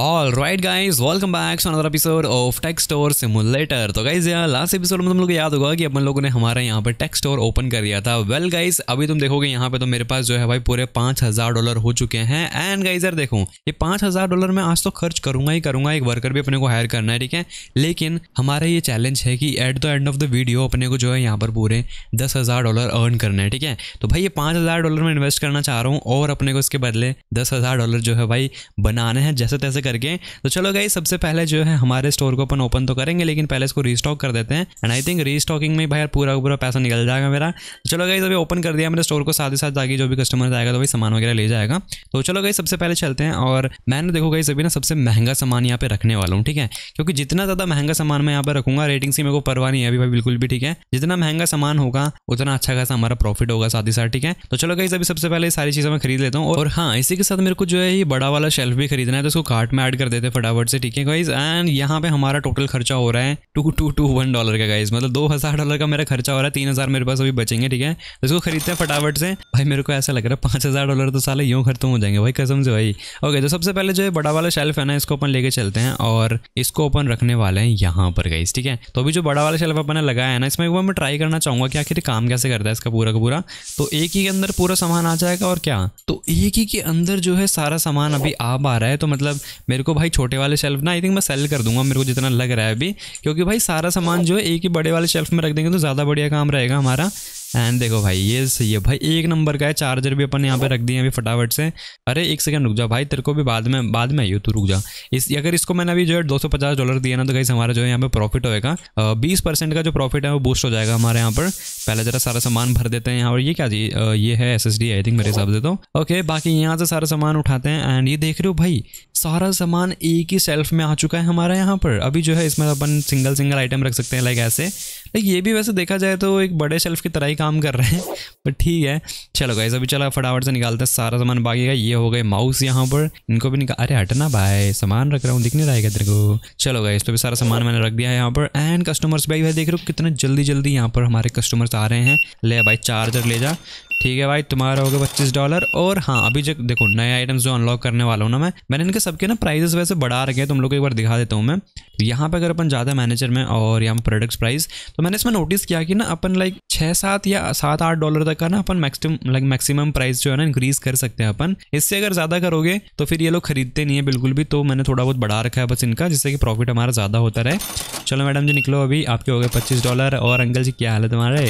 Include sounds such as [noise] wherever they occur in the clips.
all right guys welcome back to another episode of tech store simulator तो guys यार last episode में तुम लोग को याद होगा कि अपन लोगों ने हमारे यहाँ पर टेक स्टोर ओपन कर दिया था वेल well, गाइज अभी तुम देखोगे यहाँ पे तो मेरे पास जो है भाई पूरे पांच हज़ार डॉलर हो चुके हैं एंड गाइज यार देखो ये पांच हज़ार डॉलर मैं आज तो खर्च करूंगा ही करूंगा एक वर्कर भी अपने को हायर करना है ठीक है लेकिन हमारा ये चैलेंज है कि at the end of the video अपने को जो है यहाँ पर पूरे दस हज़ार डॉलर अर्न करना है ठीक है तो भाई ये पांच हज़ार डॉलर में इन्वेस्ट करना चाह रहा हूँ और अपने को इसके बदले दस हज़ार डॉलर जो है भाई बनाने हैं जैसे तैसे करके तो चलो गई सबसे पहले जो है हमारे स्टोर को अपन ओपन तो करेंगे लेकिन पहले इसको रीस्टॉक कर देते हैं एंड आई थिंक रीस्टॉकिंग में भाई पूरा पूरा पैसा निकल जाएगा मेरा तो चलो गई अभी ओपन कर दिया मेरे स्टोर को साथ ही साथ जाके जो भी कस्टमर आएगा तो भाई सामान वगैरह ले जाएगा तो चलो गई सबसे पहले चलते हैं और मैंने देखो गई सभी ना सबसे महंगा सामान यहाँ पे रखने वाला हूँ ठीक है क्योंकि जितना ज़्यादा महंगा सामान मैं यहाँ पर रखूंगा रेटिंग से मेरे को परवाह नहीं है अभी भाई बिल्कुल भी ठीक है जितना महंगा सामान होगा उतना अच्छा खासा हमारा प्रॉफिट होगा साथ ही साथ ठीक है तो चलो गई अभी सबसे पहले सारी चीज़ें मैं खरीद लेता हूँ और हाँ इसी के साथ मेरे को जो है ये बड़ा वाला शेल्फ भी खरीदना है तो उसको काट चार्ट में ऐड कर देते फटाफट से ठीक है गाइज एंड यहाँ पे हमारा टोटल खर्चा हो रहा है two two two one dollar का गाइज मतलब दो हज़ार डॉलर का मेरा खर्चा हो रहा है तीन हज़ार मेरे पास अभी बचेंगे ठीक है इसको खरीदते हैं फटाफट से भाई मेरे को ऐसा लग रहा है पांच हज़ार डॉलर तो साले यूँ खत्म तो हो जाएंगे भाई कसम से भाई ओके तो सबसे पहले जो है बड़ा वाला शेल्फ है ना इसको अपन लेके चलते हैं और इसको अपन रखने वाले हैं यहाँ पर गाइज ठीक है तो अभी जो बड़ा वाला शेल्फ अपने लगाया है ना इसमें एक बार मैं ट्राई करना चाहूंगा कि आखिर काम कैसे करता है इसका पूरा का पूरा तो एक ही के अंदर पूरा सामान आ जाएगा और क्या तो एक ही के अंदर जो है सारा सामान अभी आ पा रहा है तो मतलब मेरे को भाई छोटे वाले शेल्फ ना आई थिंक मैं सेल कर दूंगा मेरे को जितना लग रहा है अभी क्योंकि भाई सारा सामान जो है एक ही बड़े वाले शेल्फ में रख देंगे तो ज़्यादा बढ़िया काम रहेगा हमारा एंड देखो भाई ये सही है भाई एक नंबर का है चार्जर भी अपन यहाँ पे रख दिए अभी फटाफट से अरे एक सेकंड रुक जा भाई तेरे को भी बाद में बाद में आइयो तू रुक जा इस अगर इसको मैंने अभी जो है 250 डॉलर दिया ना तो कहीं हमारा जो है यहाँ पे प्रॉफिट होएगा बीस परसेंट का जो प्रॉफिट है वो बूस्ट हो जाएगा हमारे यहाँ पर पहले जरा सारा सामान भर देते हैं यहाँ पर ये क्या जी ये है एस आई थिंक मेरे हिसाब से तो ओके बाकी यहाँ से सारा सामान उठाते हैं एंड ये देख रहे हो भाई सारा सामान एक ही सेल्फ में आ चुका है हमारे यहाँ पर अभी जो है इसमें अपन सिंगल सिंगल आइटम रख सकते हैं लाइक ऐसे लाइक ये भी वैसे देखा जाए तो एक बड़े सेल्फ की तरह काम कर रहे हैं बट ठीक है चलो गाइस अभी चला फटाफट से निकालते हैं सारा सामान बाकी का ये हो गए माउस यहाँ पर इनको भी निकाल अरे हटना भाई सामान रख रहा हूँ दिख नहीं रहा है तेरे को चलो गाइज तो भी सारा सामान मैंने रख दिया है यहाँ पर एंड कस्टमर्स भाई भाई देख रहे हो कितना जल्दी जल्दी यहाँ पर हमारे कस्टमर्स आ रहे हैं ले भाई चार्जर ले जा ठीक है भाई तुम्हारा होगा पच्चीस डॉलर और हाँ अभी जो देखो नए आइटम्स जो अनलॉक करने वाला हूँ ना मैं मैंने इनके सबके ना प्राइजेस वैसे बढ़ा रखे हैं तुम लोग को एक बार दिखा देता हूँ मैं यहाँ पे अगर अपन ज्यादा मैनेजर में और यहाँ प्रोडक्ट्स प्राइस तो मैंने इसमें नोटिस किया कि ना अपन लाइक छः सात या सात आठ डॉलर तक का ना अपन मैक्सिम लाइक मैक्सिमम प्राइस जो है ना इंक्रीज कर सकते हैं अपन इससे अगर ज़्यादा करोगे तो फिर ये लोग खरीदते नहीं है बिल्कुल भी तो मैंने थोड़ा बहुत बढ़ा रखा है बस इनका जिससे कि प्रॉफिट हमारा ज़्यादा होता रहे चलो मैडम जी निकलो अभी आपके हो गए पच्चीस डॉलर और अंकल जी क्या हाल है तुम्हारे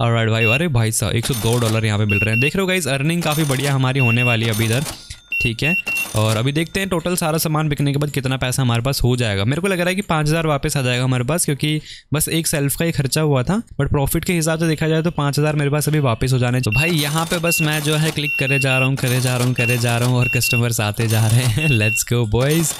और [laughs] भाई अरे भाई साहब एक सौ दो डॉलर यहाँ पे मिल रहे हैं देख रहे हो गाइज अर्निंग काफ़ी बढ़िया हमारी होने वाली है अभी इधर ठीक है और अभी देखते हैं टोटल सारा सामान बिकने के बाद कितना पैसा हमारे पास हो जाएगा मेरे को लग रहा है कि पाँच हज़ार वापस आ जाएगा हमारे पास क्योंकि बस एक सेल्फ का ही खर्चा हुआ था बट प्रॉफिट के हिसाब से देखा जाए तो पाँच हज़ार मेरे पास अभी वापस हो जाने तो भाई यहाँ पे बस मैं जो है क्लिक करे जा रहा हूँ करे जा रहा हूँ करे जा रहा हूँ और कस्टमर्स आते जा रहे हैं let's go boys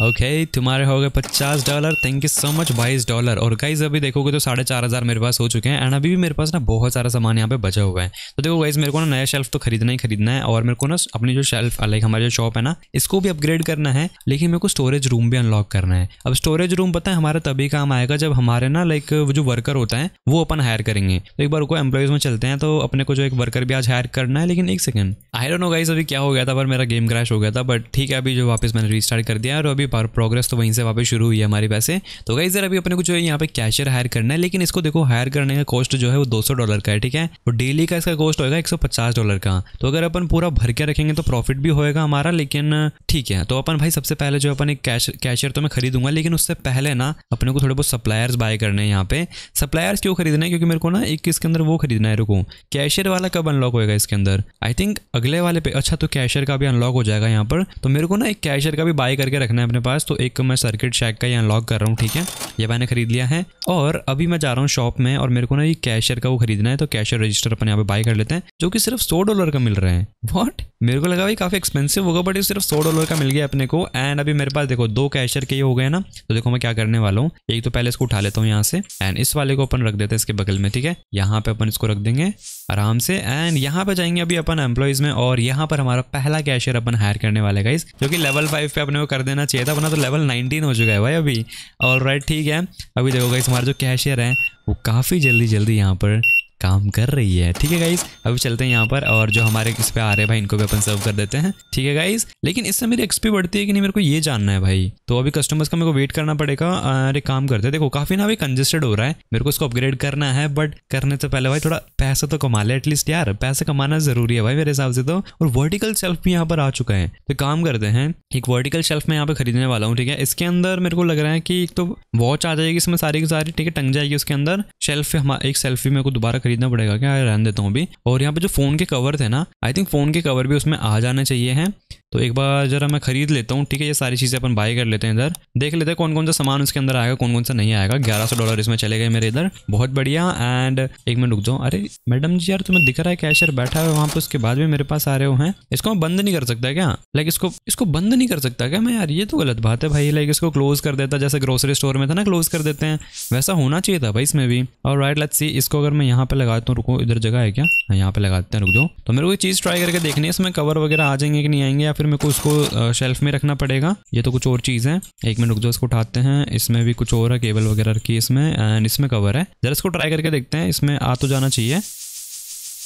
okay okay, तुम्हारे हो गए पचास dollar thank you so much बाईस डॉलर और गाइज अभी देखोगे तो साढ़े चार हज़ार मेरे पास हो चुके हैं एंड अभी भी मेरे पास ना बहुत सारा सामान यहाँ पे बचा हुआ है तो देखो गाइज मेरे को ना नया शेल्फ तो खरीदना ही खरीदना है और मेरे को ना अपनी जो शेल्फ लाइक हमारी जो शॉप है ना इसको भी अपग्रेड करना है लेकिन मेरे को स्टोरेज रूम भी अनलॉक करना है अब स्टोरेज रूम पता है हमारा तभी काम आएगा जब हमारे ना लाइक जो वर्कर होता है वो अपन हायर करेंगे तो एक बार उनको एम्प्लॉयज़ में चलते हैं तो अपने को जो एक वर्कर भी आज हायर करना है लेकिन एक second I don't know guys अभी क्या हो गया था पर मेरा गेम क्रैश हो गया था बट ठीक है अभी जो वापस मैंने रिस्टार्ट कर दिया और अभी भी प्रोग्रेस तो वहीं से वहाँ वापस शुरू हुई है हमारे पैसे तो गई जरा अभी अपने को जो है यहाँ पे कैशियर हायर करना है लेकिन इसको देखो हायर करने का कॉस्ट जो है वो 200 डॉलर का है ठीक है और डेली का इसका कॉस्ट होगा 150 डॉलर का तो अगर अपन पूरा भर के रखेंगे तो प्रॉफिट भी होगा हमारा लेकिन ठीक है तो अपन भाई सबसे पहले जो अपन एक कैश कैशियर तो मैं खरीदूंगा लेकिन उससे पहले ना अपने को थोड़े बहुत सप्लायर्स बाय करने हैं यहाँ पे सप्लायर्स क्यों खरीदना है क्योंकि मेरे को ना एक इसके अंदर वो खरीदना है रुको कैशियर वाला कब अनलॉक होएगा इसके अंदर आई थिंक अगले वाले पे अच्छा तो कैशियर का भी अनलॉक हो जाएगा यहाँ पर तो मेरे को ना एक कैशियर का भी बाय करके रखना है अपने पास तो एक मैं सर्किट शैक का ये अनलॉक कर रहा हूँ ठीक है ये मैंने खरीद लिया है और अभी मैं जा रहा हूँ शॉप में और मेरे को ना ये कैशियर का वो खरीदना है तो कैशियर रजिस्टर अपन यहाँ पे बाय कर लेते हैं जो कि सिर्फ सौ डॉलर का मिल रहा है वॉट मेरे को लगा भाई काफ़ी एक्सपेंसिव होगा बट ये सिर्फ सौ डॉलर का मिल गया अपने को एंड अभी मेरे पास देखो दो कैशर के ये हो गए ना तो देखो मैं क्या करने वाला हूँ एक तो पहले इसको उठा लेता हूँ यहाँ से एंड इस वाले को अपन रख देते हैं इसके बगल में ठीक है यहाँ पे अपन इसको रख देंगे आराम से एंड यहाँ पे जाएंगे अभी अपन एम्प्लॉयज में और यहाँ पर हमारा पहला कैशियर अपन हायर करने वाले गाइस जो कि लेवल फाइव पे अपने को कर देना चाहिए था अपना तो लेवल नाइनटीन हो चुका है भाई अभी और ठीक है अभी देखो गाइज हमारे जो कैशियर है वो काफ़ी जल्दी जल्दी यहाँ पर काम कर रही है ठीक है गाइज अभी चलते हैं यहाँ पर और जो हमारे इस पे आ रहे भाई इनको भी अपन सर्व कर देते हैं ठीक है गाइज लेकिन इससे मेरी एक्सपी बढ़ती है कि नहीं मेरे को ये जानना है भाई तो अभी कस्टमर्स का मेरे को वेट करना पड़ेगा अरे काम करते देखो काफी ना अभी कंजेस्टेड हो रहा है मेरे को इसको अपग्रेड करना है बट करने से पहले भाई थोड़ा पैसा तो कमा ले एटलीस्ट यार पैसा कमाना जरूरी है भाई मेरे हिसाब से तो और वर्टिकल शेल्फ भी यहाँ पर आ चुका है तो काम करते हैं एक वर्टिकल शेल्फ में यहाँ पे खरीदने वाला हूँ ठीक है इसके अंदर मेरे को लग रहा है कि एक तो वॉच आ जाएगी इसमें सारी की सारी ठीक है टंग जाएगी उसके अंदर शेल्फ एक सेल्फी मेरे को दोबारा खरीदना पड़ेगा क्या रहने देता हूँ अभी और यहाँ पे जो फ़ोन के कवर थे ना आई थिंक फ़ोन के कवर भी उसमें आ जाने चाहिए हैं तो एक बार जरा मैं खरीद लेता हूँ ठीक है ये सारी चीज़ें अपन बाय कर लेते हैं इधर देख लेते हैं कौन कौन सा सामान उसके अंदर आएगा कौन कौन सा नहीं आएगा ग्यारह सौ डॉलर इसमें चले गए मेरे इधर बहुत बढ़िया एंड एक मिनट रुक जाऊँ अरे मैडम जी यार तुम्हें दिख रहा है कैशर बैठा है वहाँ पर उसके बाद भी मेरे पास आ रहे हो हैं इसको मैं बंद नहीं कर सकता क्या लाइक इसको इसको बंद नहीं कर सकता क्या मैं यार ये तो गलत बात है भाई लाइक इसको क्लोज कर देता जैसे ग्रोसरी स्टोर में था ना क्लोज कर देते हैं वैसा होना चाहिए था भाई इसमें भी और राइट लेट्स सी इसको अगर मैं यहाँ पर लगा देता तो हूँ रुको इधर जगह है क्या हाँ यहाँ पे लगा देते हैं रुक जाओ तो मेरे को ये चीज़ ट्राई करके देखनी है इसमें कवर वगैरह आ जाएंगे कि नहीं आएंगे या फिर मेरे को उसको शेल्फ में रखना पड़ेगा ये तो कुछ और चीज़ है एक मिनट रुक जाओ इसको उठाते हैं इसमें भी कुछ और है केबल वगैरह रखी इसमें एंड इसमें कवर है जरा इसको ट्राई करके देखते हैं इसमें आ तो जाना चाहिए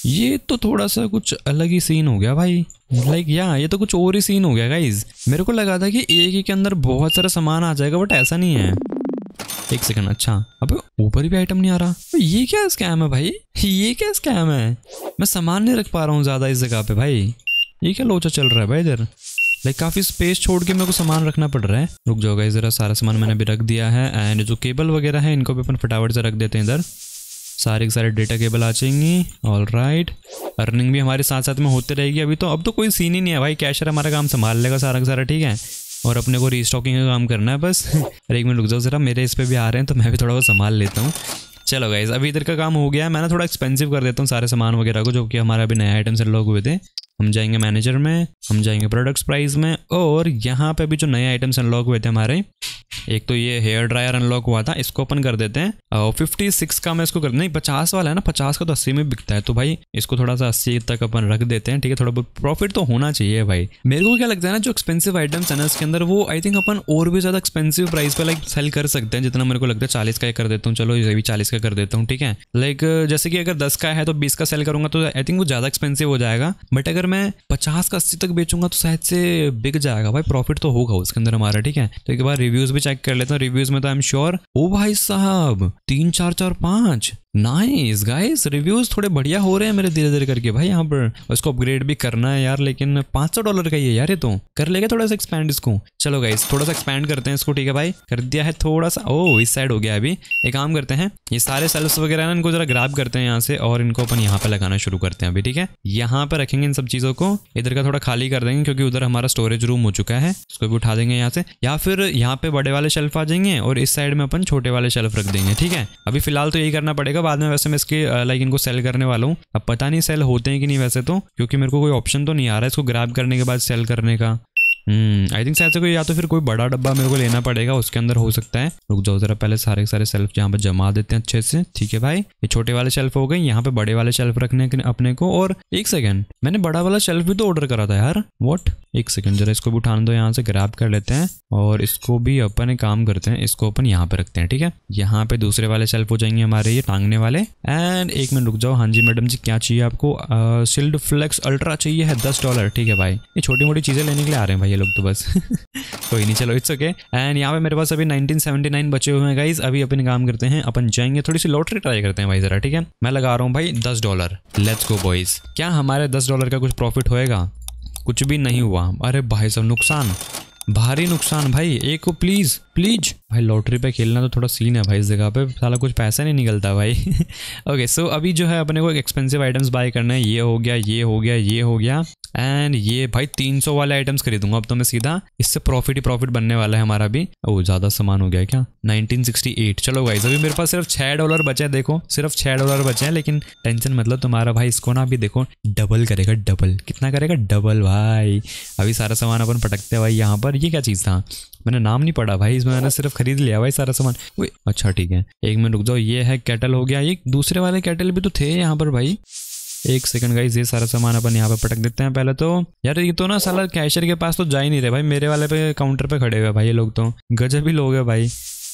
ये तो थोड़ा सा कुछ अलग ही सीन हो गया भाई लाइक like, या ये तो कुछ और ही सीन हो गया गाइज मेरे को लगा था कि एक ही के अंदर बहुत सारा सामान आ जाएगा बट ऐसा नहीं है एक सेकंड अच्छा अब ऊपर भी आइटम नहीं आ रहा तो ये क्या स्कैम है भाई ये क्या स्कैम है मैं सामान नहीं रख पा रहा हूँ ज्यादा इस जगह पे भाई ये क्या लोचा चल रहा है भाई इधर लाइक काफ़ी स्पेस छोड़ के मेरे को सामान रखना पड़ रहा है रुक जाओगे ज़रा सारा सामान मैंने अभी रख दिया है एंड जो केबल वगैरह है इनको भी अपन फटाफट से रख देते हैं इधर सारे के सारे डेटा केबल आ जाएंगे ऑल राइट अर्निंग भी हमारे साथ साथ में होते रहेगी अभी तो अब तो कोई सीन ही नहीं है भाई कैशर हमारा काम संभाल लेगा सारा का सारा ठीक है और अपने को रीस्टॉकिंग का काम करना है बस अरे एक मिनट रुक जाओ ज़रा मेरे इस पर भी आ रहे हैं तो मैं भी थोड़ा बहुत संभाल लेता हूँ चलो गाइज अभी इधर का काम हो गया है मैं ना थोड़ा एक्सपेंसिव कर देता हूँ सारे सामान वगैरह को जो कि हमारे अभी नए आइटम्स लोग हुए थे हम जाएंगे मैनेजर में हम जाएंगे प्रोडक्ट्स प्राइस में और यहाँ पे भी जो नए आइटम्स अनलॉक हुए थे हमारे एक तो ये हेयर ड्रायर अनलॉक हुआ था इसको ओपन कर देते हैं और फिफ्टी सिक्स का मैं इसको कर नहीं पचास वाला है ना पचास का तो अस्सी में बिकता है तो भाई इसको थोड़ा सा अस्सी तक अपन रख देते हैं ठीक है थोड़ा बहुत प्रॉफिट तो होना चाहिए भाई मेरे को क्या लगता है ना जो एक्सपेंसिव आइटम्स है ना इसके अंदर वो आई थिंक अपन और भी ज़्यादा एक्सपेंसिव प्राइस पर लाइक सेल कर सकते हैं जितना मेरे को लगता है चालीस का कर देता हूँ चलो ये भी चालीस का कर देता हूँ ठीक है लाइक जैसे कि अगर दस का है तो बीस का सेल करूंगा तो आई थिंक वो ज़्यादा एक्सपेंसिव हो जाएगा बट अगर अगर मैं पचास का अस्सी तक बेचूंगा तो शायद से बिक जाएगा भाई प्रॉफिट तो होगा उसके अंदर हमारा ठीक है तो एक बार रिव्यूज भी चेक कर लेता हूँ रिव्यूज में तो आई एम श्योर ओ भाई साहब तीन चार चार पांच नाइस गाइस रिव्यूज थोड़े बढ़िया हो रहे हैं मेरे धीरे धीरे करके भाई यहाँ पर इसको अपग्रेड भी करना है यार लेकिन पांच सौ डॉलर का ही है यार ये तो कर लेगा थोड़ा सा एक्सपेंड इसको चलो गाइस थोड़ा सा एक्सपेंड करते हैं इसको ठीक है भाई कर दिया है थोड़ा सा ओ इस साइड हो गया अभी एक काम करते हैं ये सारे सेल्स वगैरह ना इनको जरा ग्राफ करते हैं यहाँ से और इनको अपन यहाँ पे लगाना शुरू करते हैं अभी ठीक है यहाँ पर रखेंगे इन सब चीज़ों को इधर का थोड़ा खाली कर देंगे क्योंकि उधर हमारा स्टोरेज रूम हो चुका है उसको भी उठा देंगे यहाँ से या फिर यहाँ पे बड़े वाले शेल्फ आ जाएंगे और इस साइड में अपन छोटे वाले शेल्फ रख देंगे ठीक है अभी फिलहाल तो यही करना पड़ेगा बाद में वैसे मैं इसके लाइक इनको सेल करने वाला हूँ अब पता नहीं सेल होते हैं कि नहीं वैसे तो क्योंकि मेरे को कोई ऑप्शन तो नहीं आ रहा है इसको ग्रैप करने के बाद सेल करने का आई हम्म, थिंक शायद से कोई या तो फिर कोई बड़ा डब्बा मेरे को लेना पड़ेगा उसके अंदर हो सकता है रुक जाओ जरा पहले सारे सारे सेल्फ यहाँ पर जमा देते हैं अच्छे से ठीक है भाई ये छोटे वाले शेल्फ हो गए यहाँ पे बड़े वाले शेल्फ रखने के अपने को और एक सेकंड मैंने बड़ा वाला शेल्फ भी तो ऑर्डर करा था यार वॉट एक सेकंड जरा इसको भी उठाने दो यहाँ से ग्रैप कर लेते हैं और इसको भी अपन एक काम करते हैं इसको अपन यहाँ पे रखते हैं ठीक है यहाँ पे दूसरे वाले शेल्फ हो जाएंगे हमारे ये टांगने वाले एंड एक मिनट रुक जाओ हाँ जी मैडम जी क्या चाहिए आपको सिल्ड फ्लेक्स अल्ट्रा चाहिए है दस डॉलर ठीक है भाई ये छोटी मोटी चीजें लेने के लिए आ रहे हैं भाई ये लोग तो बस [laughs] कोई नहीं चलो इट्स ओके एंड यहाँ पे मेरे पास अभी 1979 बचे हुए हैं गाइज अभी अपन काम करते हैं अपन जाएंगे थोड़ी सी लॉटरी ट्राई करते हैं भाई जरा ठीक है मैं लगा रहा हूँ भाई दस डॉलर लेट्स गो बॉयज क्या हमारे दस डॉलर का कुछ प्रॉफिट होएगा कुछ भी नहीं हुआ अरे भाई साहब नुकसान भारी नुकसान भाई एक को प्लीज प्लीज भाई लॉटरी पे खेलना तो थोड़ा सीन है भाई इस जगह पे साला कुछ पैसा नहीं निकलता भाई ओके [laughs] सो so, अभी जो है अपने को एक एक्सपेंसिव आइटम्स बाय करना है ये हो गया ये हो गया ये हो गया एंड ये भाई 300 वाले आइटम्स खरीदूंगा अब तो मैं सीधा इससे प्रॉफिट ही प्रॉफिट बनने वाला है हमारा भी ओ ज़्यादा सामान हो गया क्या 1968 चलो भाई अभी मेरे पास सिर्फ छह डॉलर बचे हैं देखो सिर्फ छह डॉलर बचे हैं लेकिन टेंशन मतलब तुम्हारा भाई इसको ना अभी देखो डबल करेगा डबल कितना करेगा डबल भाई अभी सारा सामान अपन पटकते हैं भाई यहाँ पर यार ये क्या चीज़ था मैंने नाम नहीं पढ़ा भाई इसमें मैंने सिर्फ खरीद लिया भाई सारा सामान अच्छा ठीक है एक मिनट रुक जाओ ये है कैटल हो गया ये दूसरे वाले कैटल भी तो थे यहाँ पर भाई एक सेकंड गाइस ये सारा सामान अपन यहाँ पे पटक देते हैं पहले तो यार ये तो ना साला कैशियर के पास तो जा ही नहीं रहे भाई मेरे वाले पे काउंटर पे खड़े हुए भाई ये लोग तो गजब ही लोग है भाई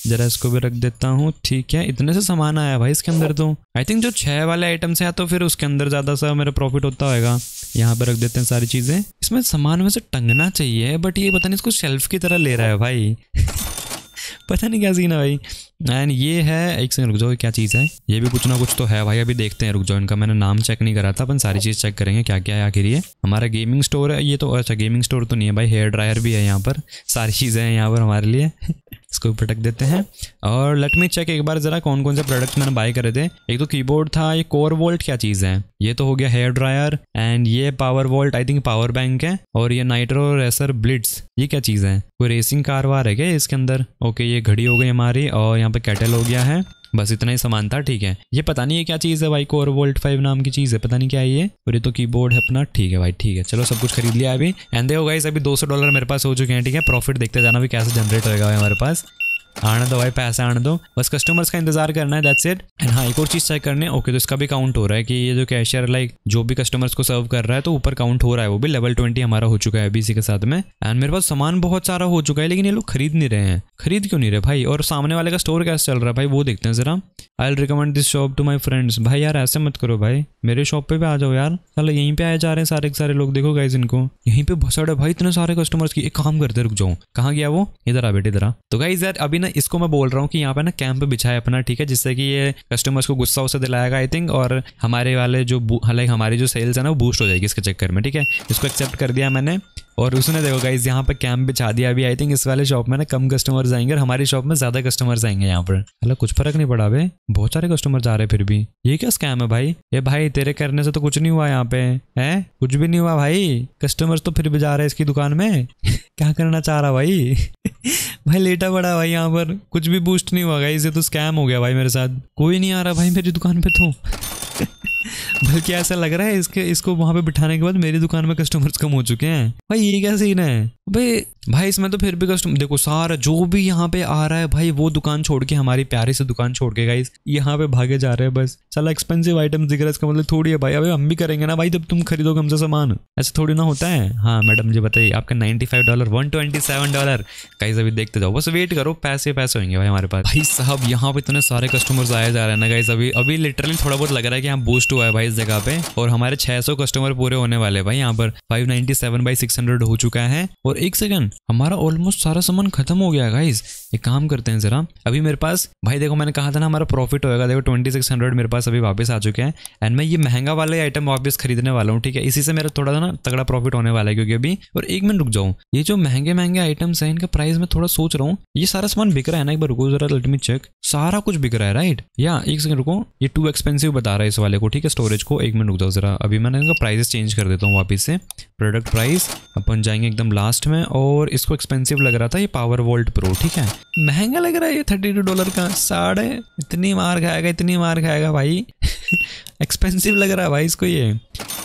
जरा इसको भी रख देता हूँ ठीक है इतने से सामान आया भाई इसके अंदर तो आई थिंक जो छह वाले आइटम से है तो फिर उसके अंदर ज़्यादा सा मेरा प्रॉफिट होता होगा यहाँ पर रख देते हैं सारी चीजें इसमें सामान में से टंगना चाहिए बट ये पता नहीं इसको शेल्फ की तरह ले रहा है भाई [laughs] पता नहीं क्या सीन है भाई एंड ये है एक सेकंड रुक जाओ क्या चीज़ है ये भी कुछ ना कुछ तो है भाई अभी देखते हैं रुक जाओ इनका मैंने नाम चेक नहीं करा था अपन सारी चीज़ चेक करेंगे क्या क्या है आखिर ये हमारा गेमिंग स्टोर है ये तो अच्छा गेमिंग स्टोर तो नहीं है भाई हेयर ड्रायर भी है यहाँ पर सारी चीज़ें हैं यहाँ पर हमारे लिए [laughs] इसको पटक देते हैं और लेट मी चेक एक बार ज़रा कौन कौन से प्रोडक्ट मैंने बाय करे थे एक तो कीबोर्ड था ये कोर वोल्ट क्या चीज़ है ये तो हो गया हेयर ड्रायर एंड ये power volt I think power bank है और ये नाइट्रो रेसर ब्लिट्स ये क्या चीज़ है कोई रेसिंग कार वार है क्या इसके अंदर ओके ये घड़ी हो गई हमारी और यहाँ पे कैटल हो गया है बस इतना ही सामान था ठीक है ये पता नहीं है क्या चीज़ है भाई कोर वोल्ट फाइव नाम की चीज़ है पता नहीं क्या है ये और ये तो कीबोर्ड है अपना ठीक है भाई ठीक है चलो सब कुछ खरीद लिया अभी एंडे हो गाइस अभी 200 डॉलर मेरे पास हो चुके हैं ठीक है प्रॉफिट देखते जाना भी कैसे जनरेट होगा हमारे पास आने दो भाई पैसे आने दो बस कस्टमर्स का इंतजार करना है दैट्स इट एंड हाँ एक और चीज़ चेक करने ओके तो इसका भी काउंट हो रहा है कि ये जो कैशियर लाइक जो भी कस्टमर्स को सर्व कर रहा है तो ऊपर काउंट हो रहा है वो भी लेवल ट्वेंटी हमारा हो चुका है अभी इसी के साथ में एंड मेरे पास सामान बहुत सारा हो चुका है लेकिन ये लोग खरीद नहीं रहे हैं खरीद क्यों नहीं रहे भाई और सामने वाले का स्टोर कैसे चल रहा है भाई वो देखते हैं ज़रा I recommend this shop to my friends भाई यार ऐसे मत करो भाई मेरे शॉप पे भी आ जाओ यार चलो यहीं पे आए जा रहे हैं सारे के सारे लोग देखो गाइज इनको यहीं पे भसड़ है भाई इतने सारे कस्टमर्स की एक काम करते रुक जाओ कहाँ गया वो इधर आ बेटे इधर आ तो गाइज यार अभी ना इसको मैं बोल रहा हूँ कि यहाँ पे ना कैंप बिछाए अपना ठीक है जिससे कि ये कस्टमर्स को गुस्सा उसे दिलाएगा आई थिंक और हमारे वाले जो हालांकि हमारी जो सेल्स है ना वो बूस्ट हो जाएगी इसके चक्कर में ठीक है इसको एक्सेप्ट कर दिया मैंने और उसने देखो गाइज यहाँ पर कैम्प बिछा दिया अभी आई थिंक इस वाले शॉप में ना कम कस्टमर्स आएंगे और हमारी शॉप में ज्यादा कस्टमर्स आएंगे यहाँ पर हेलो कुछ फर्क नहीं पड़ा भाई बहुत सारे कस्टमर जा रहे फिर भी ये क्या स्कैम है भाई ये भाई तेरे करने से तो कुछ नहीं हुआ यहाँ पे है कुछ भी नहीं हुआ भाई कस्टमर्स तो फिर भी जा रहे इसकी दुकान में [laughs] क्या करना चाह रहा भाई [laughs] भाई लेटा पड़ा भाई यहाँ पर कुछ भी बूस्ट नहीं हुआ गाइज ये तो स्कैम हो गया भाई मेरे साथ कोई नहीं आ रहा भाई मेरी दुकान पे तो [laughs] [laughs] बल्कि ऐसा लग रहा है इसके इसको वहाँ पे बिठाने के बाद मेरी दुकान में कस्टमर्स कम हो चुके हैं भाई ये क्या सीन है भाई भाई इसमें तो फिर भी कस्टमर देखो सारा जो भी यहाँ पे आ रहा है भाई वो दुकान छोड़ के हमारी प्यारी से दुकान छोड़ के गाइस यहाँ पे भागे जा रहे हैं बस चला एक्सपेंसिव आइटम दिख रहा है इसका मतलब थोड़ी है भाई अभी हम भी करेंगे ना भाई जब तुम खरीदोगे हमसे सामान ऐसा थोड़ी ना होता है हाँ मैडम जी बताइए आपका ninety five dollar one twenty seven dollar guys अभी देखते जाओ बस वेट करो पैसे पैसे होंगे भाई हमारे पास भाई साहब यहाँ पे इतने सारे कस्टमर्स आए जा रहे हैं ना गाइस अभी अभी लिटरली थोड़ा बहुत लग रहा है कि यहाँ बूस्ट हुआ है भाई इस जगह पे और हमारे छह कस्टमर पूरे होने वाले भाई यहाँ पर five ninety seven by six hundred हो चुका है और और एक सेकंड हमारा ऑलमोस्ट सारा सामान खत्म हो गया गाइज एक काम करते हैं जरा अभी मेरे पास भाई देखो मैंने कहा था ना हमारा प्रॉफिट होएगा देखो 2600 मेरे पास अभी वापस आ चुके हैं एंड मैं ये महंगा वाले आइटम वापस खरीदने वाला हूँ ठीक है इसी से मेरा थोड़ा सा ना तगड़ा प्रॉफिट होने वाला है क्योंकि अभी और एक मिनट रुक जाऊँ ये जो महंगे महंगे आइटम्स है इनका प्राइस मैं थोड़ा सोच रहा हूँ ये सारा सामान बिक रहा है ना एक बार रुको जरा लेट चेक सारा कुछ बिक रहा है राइट या एक सेकंड रुको ये टू एक्सपेंसिव बता रहा है इस वाले को ठीक है स्टोरेज को एक मिनट रुक जाओ जरा अभी मैंने इनका प्राइस चेंज कर देता हूँ वापिस से प्रोडक्ट प्राइस अपन जाएंगे एकदम लास्ट कॉस्ट में और इसको एक्सपेंसिव लग रहा था ये पावर वोल्ट प्रो ठीक है महंगा लग रहा है ये थर्टी टू डॉलर का साढ़े इतनी मार खाएगा इतनी मार खाएगा भाई एक्सपेंसिव [laughs] लग रहा है भाई इसको ये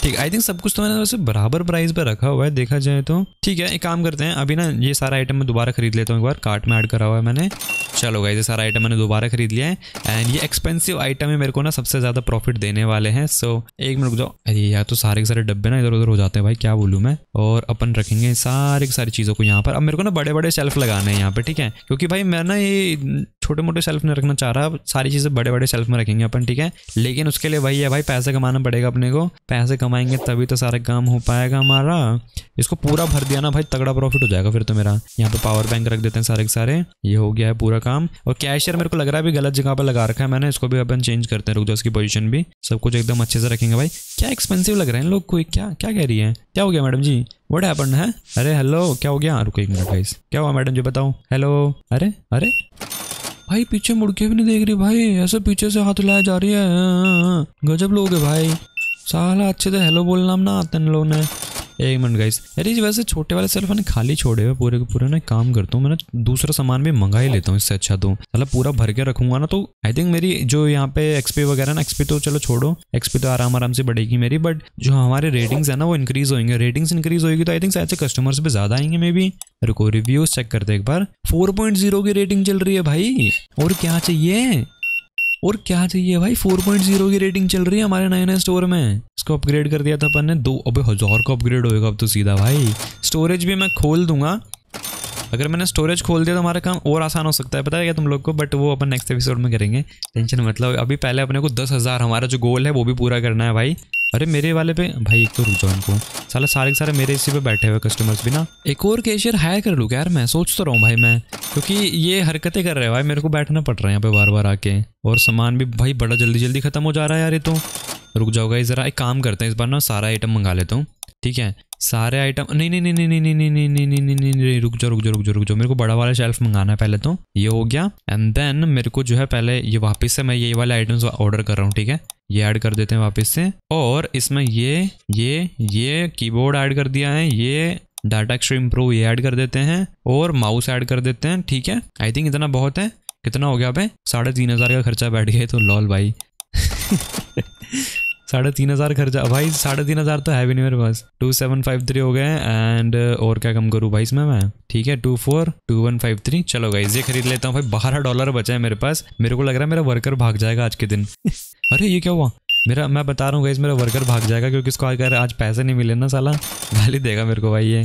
ठीक आई थिंक सब कुछ तो मैंने वैसे बराबर प्राइस पर रखा हुआ है देखा जाए तो ठीक है एक काम करते हैं अभी ना ये सारा आइटम मैं दोबारा खरीद लेता हूँ एक बार कार्ट में ऐड करा हुआ है मैंने चलो गाइज ये सारा आइटम मैंने दोबारा खरीद लिया है एंड ये एक्सपेंसिव आइटम है मेरे को ना सबसे ज़्यादा प्रॉफिट देने वाले हैं सो एक मिनट जाओ अरे यार तो सारे के सारे डब्बे ना इधर उधर हो जाते हैं भाई क्या बोलूँ मैं और अपन रखेंगे सारे की सारी चीज़ों को यहाँ पर अब मेरे को ना बड़े बड़े शेल्फ लगाने हैं यहाँ पर ठीक है क्योंकि भाई मैं ना ये छोटे मोटे सेल्फ में रखना चाह रहा सारी चीज़ें बड़े बड़े सेल्फ में रखेंगे अपन ठीक है लेकिन उसके लिए वही है भाई पैसे कमाना पड़ेगा अपने को पैसे कमाएंगे तभी तो सारा काम हो पाएगा हमारा इसको पूरा भर दिया ना भाई तगड़ा प्रॉफिट हो जाएगा फिर तो मेरा यहाँ पे पावर बैंक रख देते हैं सारे के सारे ये हो गया है पूरा काम और कैशियर मेरे को लग रहा है गलत जगह पर लगा रखा है मैंने इसको भी अपन चेंज करते हैं रुक जाओ उसकी पोजिशन भी सब कुछ एकदम अच्छे से रखेंगे भाई क्या एक्सपेंसिव लग रहा है इन लोग को क्या क्या कह रही है क्या हो गया मैडम जी वट हैपन है अरे हेलो क्या हो गया रुको एक मिनट भाई क्या हुआ मैडम जी बताओ हेलो अरे अरे भाई पीछे मुड़के भी नहीं देख रही भाई ऐसे पीछे से हाथ लाया जा रही है गजब लोग है भाई साला अच्छे से हेलो बोलना ना आते हैं लोग ने एक मिनट गाइस अरे वैसे छोटे वाले सेल्फ मैंने खाली छोड़े हुए पूरे के पूरे ना काम करता हूँ मैंने दूसरा सामान भी मंगा ही लेता हूँ इससे अच्छा तो मतलब पूरा भर के रखूंगा ना तो आई थिंक मेरी जो यहाँ पे एक्सपी वगैरह ना एक्सपी तो चलो छोड़ो एक्सपी तो आराम आराम से बढ़ेगी मेरी बट जो हमारे रेटिंग्स है ना वो इंक्रीज होंगे रेटिंग्स इंक्रीज होगी तो आई थिंक ऐसे कस्टमर्स भी ज्यादा आएंगे मे बी रुको रिव्यूज चेक करते एक बार 4.0 की रेटिंग चल रही है भाई और क्या चाहिए और क्या चाहिए भाई 4.0 की रेटिंग चल रही है हमारे नए नए स्टोर में इसको अपग्रेड कर दिया था अपन ने दो अबे हजार का अपग्रेड होएगा अब तो सीधा भाई स्टोरेज भी मैं खोल दूंगा अगर मैंने स्टोरेज खोल दिया तो हमारा काम और आसान हो सकता है पता है क्या तुम लोग को बट वो अपन नेक्स्ट एपिसोड में करेंगे टेंशन मतलब अभी पहले अपने को दस हज़ार हमारा जो गोल है वो भी पूरा करना है भाई अरे मेरे वाले पे भाई एक तो रुक जाओ इनको साले सारे सारे मेरे इसी पे बैठे हुए कस्टमर्स भी ना एक और कैशियर हायर कर लूँ यार मैं सोच तो रहा हूँ भाई मैं क्योंकि ये हरकतें कर रहे हैं भाई मेरे को बैठना पड़ रहा है यहाँ पे बार बार आके और सामान भी भाई बड़ा जल्दी जल्दी खत्म हो जा रहा है यार ये तो रुक जाओगे ज़रा एक काम करते हैं इस बार ना सारा आइटम मंगा लेता हूँ ठीक है सारे आइटम नहीं नहीं नहीं नहीं नहीं नहीं नहीं नहीं नहीं नहीं नहीं रुक जाओ रुक जाओ रुक जाओ रुक जाओ मेरे को बड़ा वाला शेल्फ मंगाना है पहले तो ये हो गया एंड देन मेरे को जो है पहले ये वापस से मैं ये वाले आइटम्स ऑर्डर कर रहा हूँ ठीक है ये ऐड कर देते हैं वापस से और इसमें ये ये ये कीबोर्ड ऐड कर दिया है ये डाटा एक्सट्रीम प्रो ये ऐड कर देते हैं और माउस ऐड कर देते हैं ठीक है आई थिंक इतना बहुत है कितना हो गया पे साढ़े तीन हज़ार का खर्चा बैठ गया तो लॉल भाई साढ़े तीन हज़ार खर्चा भाई साढ़े तीन हज़ार तो है भी नहीं मेरे पास टू सेवन फाइव थ्री हो गए एंड और क्या कम करूँ भाई इसमें मैं ठीक है two four two one five three चलो गाइज ये खरीद लेता हूँ भाई बारह डॉलर बचा है मेरे पास मेरे को लग रहा है मेरा वर्कर भाग जाएगा आज के दिन [laughs] अरे ये क्या हुआ मेरा मैं बता रहा हूँ गाइज मेरा वर्कर भाग जाएगा क्योंकि इसको अगर आज पैसे नहीं मिले ना साला गाली देगा मेरे को भाई ये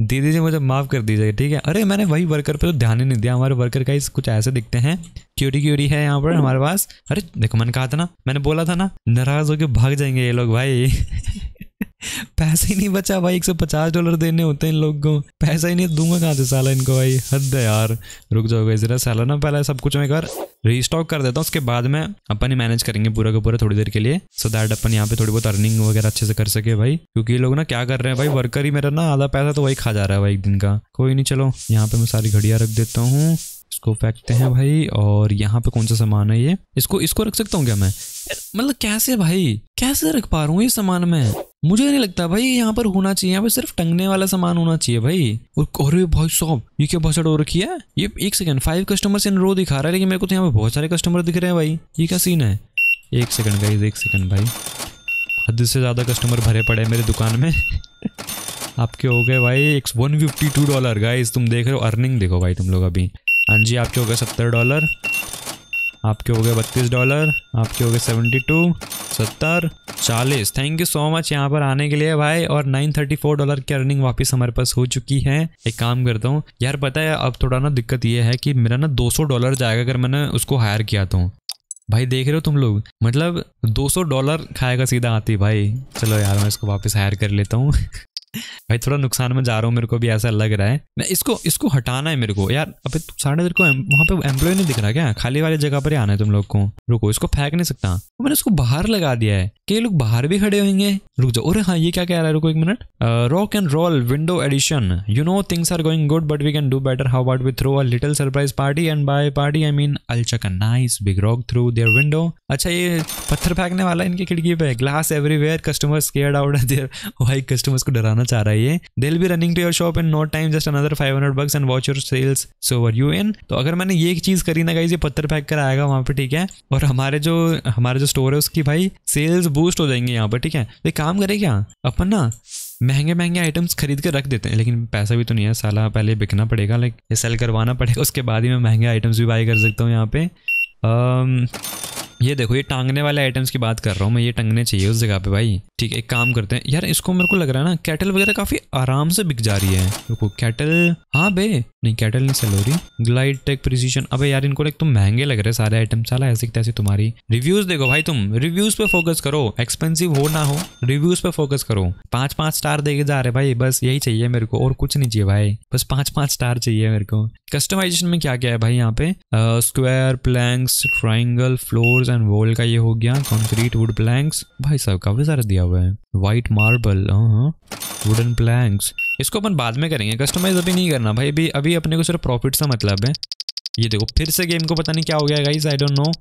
दीदी जी मुझे माफ़ कर दीजिएगा ठीक है अरे मैंने वही वर्कर पे तो ध्यान ही नहीं दिया हमारे वर्कर का कुछ ऐसे दिखते हैं क्यूटी क्यूटी है यहाँ पर हमारे पास अरे देखो मैंने कहा था ना मैंने बोला था ना नाराज़ होकर भाग जाएंगे ये लोग भाई पैसे ही नहीं बचा भाई एक सौ पचास डॉलर देने होते हैं इन लोग को पैसा ही नहीं दूंगा कहाँ से साला इनको भाई हद है यार रुक जाओगे जरा साला ना पहले सब कुछ मैं कर रिस्टॉक रीस्टॉक कर देता हूँ उसके बाद में अपन ही मैनेज करेंगे पूरा का पूरा थोड़ी देर के लिए सो दैट अपन यहाँ पे थोड़ी बहुत अर्निंग वगैरह अच्छे से कर सके भाई क्योंकि ये लोग ना क्या कर रहे हैं भाई वर्कर ही मेरा ना आधा पैसा तो वही खा जा रहा है भाई एक दिन का कोई नहीं चलो यहाँ पे मैं सारी घड़िया रख देता हूँ इसको फेंकते हैं भाई और यहाँ पे कौन सा सामान है ये इसको इसको रख सकता हूँ क्या मैं मतलब कैसे भाई कैसे रख पा रहा हूँ ये सामान में मुझे नहीं लगता भाई यहाँ पर होना चाहिए यहाँ पे सिर्फ टंगने वाला सामान होना चाहिए भाई और अरे भाई साहब ये क्या भाषा हो रखी है ये एक सेकंड फाइव कस्टमर से रो दिखा रहा है लेकिन मेरे को तो यहाँ पे बहुत सारे कस्टमर दिख रहे हैं भाई ये क्या सीन है एक सेकंड भाई एक सेकंड भाई हद से ज़्यादा कस्टमर भरे पड़े मेरी दुकान में [laughs] आपके हो गए भाई एक one fifty two dollar guys तुम देख रहे हो अर्निंग देखो भाई तुम लोग अभी हाँ जी आपके हो गए सत्तर डॉलर आपके हो गए बत्तीस डॉलर आपके हो गए सेवेंटी टू सत्तर चालीस थैंक यू सो मच यहाँ पर आने के लिए भाई और नाइन थर्टी फोर डॉलर की अर्निंग वापस हमारे पास हो चुकी है एक काम करता हूँ यार पता है अब थोड़ा ना दिक्कत ये है कि मेरा ना दो सौ डॉलर जाएगा अगर मैंने उसको हायर किया तो भाई देख रहे हो तुम लोग मतलब दो सौ डॉलर खाएगा सीधा आती भाई चलो यार मैं इसको वापस हायर कर लेता हूँ भाई थोड़ा नुकसान में जा रहा हूँ मेरे को भी ऐसा लग रहा है मैं इसको इसको हटाना है मेरे को यार अबे सारे देर को वहाँ पे एम्प्लॉय नहीं दिख रहा क्या खाली वाली जगह पर ही आना है तुम लोग को रुको इसको फेंक नहीं सकता तो मैंने उसको बाहर लगा दिया है कई लोग बाहर भी खड़े होंगे रुक जाओ अरे हाँ ये क्या कह रहा है रुको एक minute rock and roll window edition you know things are going good but we can do better how about we throw a little surprise party and by party I mean अलचक nice big rock through their window अच्छा ये पत्थर फेंकने वाला इनकी खिड़की पे glass everywhere customers scared out there भाई कस्टमर्स को डराना चाह रहा है ये they'll be running to your shop in no time just another five hundred bucks and watch your sales soar you in तो अगर मैंने ये चीज करी ना गाइज ये पत्थर फेंक कर आएगा वहाँ पर ठीक है और हमारे जो हमारे जो स्टोर है उसकी भाई सेल्स बूस्ट हो जाएंगे यहाँ पर ठीक है तो काम करे क्या अपन ना महंगे महंगे आइटम्स खरीद कर रख देते हैं लेकिन पैसा भी तो नहीं है साला पहले बिकना पड़ेगा लाइक सेल करवाना पड़ेगा उसके बाद ही मैं महंगे आइटम्स भी बाई कर सकता हूँ यहाँ पे um, ये देखो ये टांगने वाले आइटम्स की बात कर रहा हूँ मैं ये टंगने चाहिए उस जगह पे भाई ठीक है एक काम करते हैं यार इसको मेरे को लग रहा है ना कैटल वगैरह काफी आराम से बिक जा रही है देखो कैटल हाँ बे नहीं कैटल नहीं सेल हो रही ग्लाइड टेक प्रिसीजन अबे यार इनको एक तो महंगे लग रहे सारे आइटम साला ऐसी तैसे तुम्हारी रिव्यूज देखो भाई तुम रिव्यूज पे फोकस करो एक्सपेंसिव हो ना हो रिव्यूज पे फोकस करो पांच पांच स्टार देके जा रहे भाई बस यही चाहिए मेरे को और कुछ नहीं चाहिए भाई बस पांच पांच स्टार चाहिए मेरे को कस्टमाइजेशन में क्या क्या है भाई यहाँ पे square planks triangle floors and wall का ये हो गया कॉन्क्रीट वुड प्लैंक्स भाई साहब काफी सारा दिया हुआ है वाइट मार्बल वुडन प्लैंक्स इसको अपन बाद में करेंगे कस्टमाइज अभी नहीं करना भाई अभी अभी अपने को सिर्फ प्रॉफिट सा मतलब है ये देखो फिर से गेम को पता नहीं क्या हो गया guys I don't know